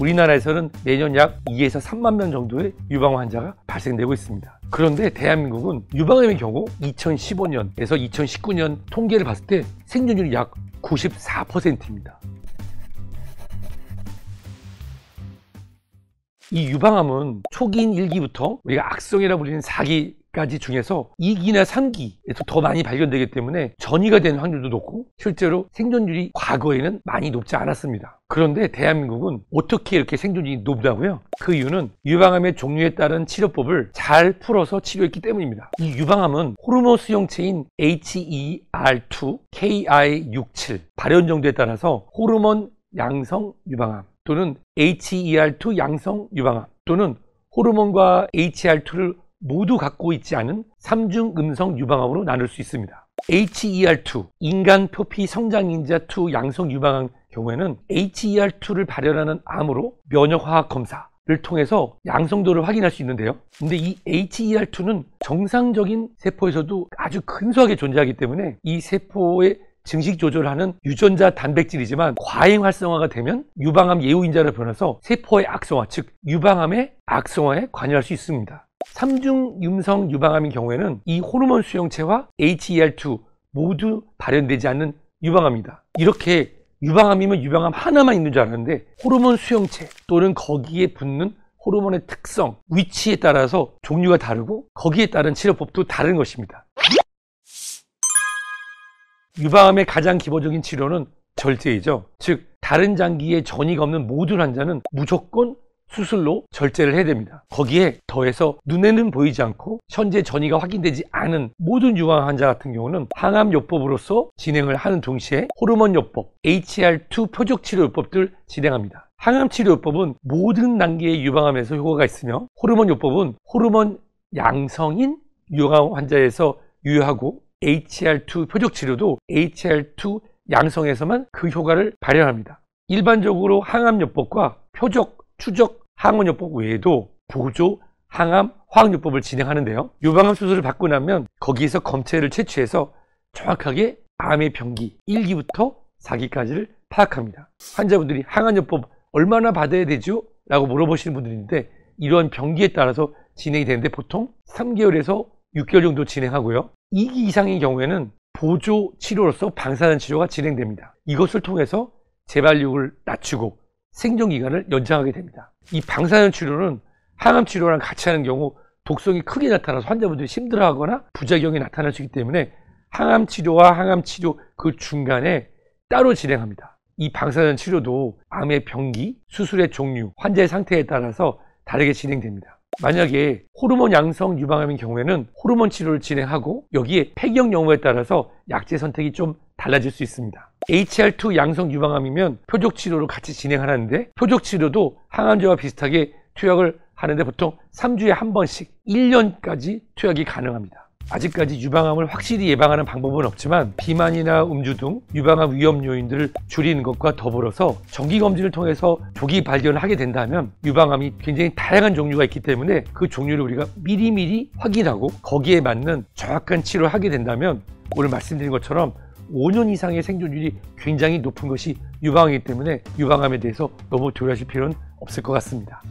우리나라에서는 매년 약 2에서 3만 명 정도의 유방 환자가 발생되고 있습니다. 그런데 대한민국은 유방암의 경우 2015년에서 2019년 통계를 봤을 때 생존율이 약 94%입니다. 이 유방암은 초기인 1기부터 우리가 악성이라 불리는 4기 가지 중에서 2기나 3기에서 더 많이 발견되기 때문에 전이가 된 확률도 높고 실제로 생존율이 과거에는 많이 높지 않았습니다. 그런데 대한민국은 어떻게 이렇게 생존율이 높다고요? 그 이유는 유방암의 종류에 따른 치료법을 잘 풀어서 치료했기 때문입니다. 이 유방암은 호르몬 수용체인 HER2 KI67 발현 정도에 따라서 호르몬 양성 유방암 또는 HER2 양성 유방암 또는 호르몬과 HR2를 e 모두 갖고 있지 않은 삼중 음성 유방암으로 나눌 수 있습니다. HER2, 인간 표피 성장인자2 양성 유방암 경우에는 HER2를 발현하는 암으로 면역화학 검사, 를 통해서 양성도를 확인할 수 있는데요. 근데 이 HER2는 정상적인 세포에서도 아주 근소하게 존재하기 때문에 이 세포의 증식 조절하는 유전자 단백질이지만 과잉 활성화가 되면 유방암 예후인자로 변해서 세포의 악성화, 즉 유방암의 악성화에 관여할 수 있습니다. 3중 유성 유방암인 경우에는 이 호르몬 수용체와 HER2 모두 발현되지 않는 유방암이다. 이렇게 유방암이면 유방암 하나만 있는 줄 알았는데 호르몬 수용체 또는 거기에 붙는 호르몬의 특성, 위치에 따라서 종류가 다르고 거기에 따른 치료법도 다른 것입니다. 유방암의 가장 기본적인 치료는 절제이죠. 즉 다른 장기에 전이가 없는 모든 환자는 무조건 수술로 절제를 해야 됩니다. 거기에 더해서 눈에는 보이지 않고 현재 전이가 확인되지 않은 모든 유방 환자 같은 경우는 항암요법으로서 진행을 하는 동시에 호르몬요법, HR2 표적치료요법들 진행합니다. 항암치료요법은 모든 단계의 유방암에서 효과가 있으며 호르몬요법은 호르몬 양성인 유방 환자에서 유효하고 HR2 표적치료도 HR2 양성에서만 그 효과를 발현합니다. 일반적으로 항암요법과 표적 추적 항원요법 외에도 보조 항암 화학요법을 진행하는데요. 유방암 수술을 받고 나면 거기에서 검체를 채취해서 정확하게 암의 병기 1기부터 4기까지를 파악합니다. 환자분들이 항암요법 얼마나 받아야 되죠? 라고 물어보시는 분들인데 이러한 병기에 따라서 진행이 되는데 보통 3개월에서 6개월 정도 진행하고요. 2기 이상인 경우에는 보조 치료로서 방사선 치료가 진행됩니다. 이것을 통해서 재발률을 낮추고 생존 기간을 연장하게 됩니다. 이 방사선 치료는 항암 치료랑 같이 하는 경우 독성이 크게 나타나서 환자분들이 힘들어하거나 부작용이 나타날 수 있기 때문에 항암 치료와 항암 치료 그 중간에 따로 진행합니다. 이 방사선 치료도 암의 병기, 수술의 종류, 환자의 상태에 따라서 다르게 진행됩니다. 만약에 호르몬 양성 유방암인 경우에는 호르몬 치료를 진행하고 여기에 폐경 경우에 따라서 약제 선택이 좀 달라질 수 있습니다. HR2 양성 유방암이면 표적 치료로 같이 진행하는데 표적 치료도 항암제와 비슷하게 투약을 하는데 보통 3주에 한 번씩 1년까지 투약이 가능합니다. 아직까지 유방암을 확실히 예방하는 방법은 없지만 비만이나 음주 등 유방암 위험 요인들을 줄이는 것과 더불어서 정기 검진을 통해서 조기 발견을 하게 된다면 유방암이 굉장히 다양한 종류가 있기 때문에 그 종류를 우리가 미리미리 확인하고 거기에 맞는 정확한 치료를 하게 된다면 오늘 말씀드린 것처럼 5년 이상의 생존율이 굉장히 높은 것이 유방암이기 때문에 유방암에 대해서 너무 두려워하실 필요는 없을 것 같습니다.